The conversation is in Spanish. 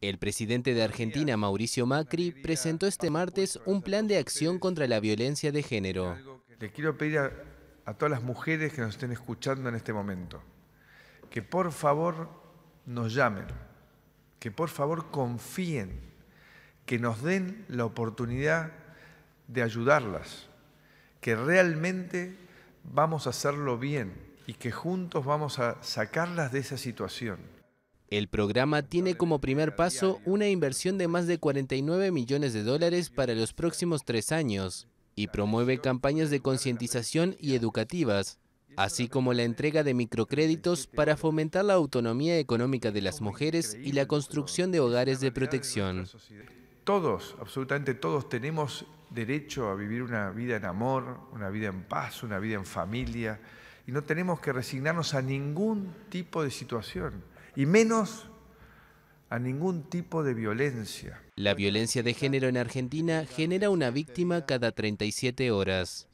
El presidente de Argentina, Mauricio Macri, presentó este martes un plan de acción contra la violencia de género. Le quiero pedir a, todas las mujeres que nos estén escuchando en este momento que por favor nos llamen, que por favor confíen, que nos den la oportunidad de ayudarlas, que realmente vamos a hacerlo bien y que juntos vamos a sacarlas de esa situación. El programa tiene como primer paso una inversión de más de 49 millones de dólares para los próximos tres años y promueve campañas de concientización y educativas, así como la entrega de microcréditos para fomentar la autonomía económica de las mujeres y la construcción de hogares de protección. Todos, absolutamente todos, tenemos derecho a vivir una vida en amor, una vida en paz, una vida en familia, y no tenemos que resignarnos a ningún tipo de situación y menos a ningún tipo de violencia. La violencia de género en Argentina genera una víctima cada 37 horas.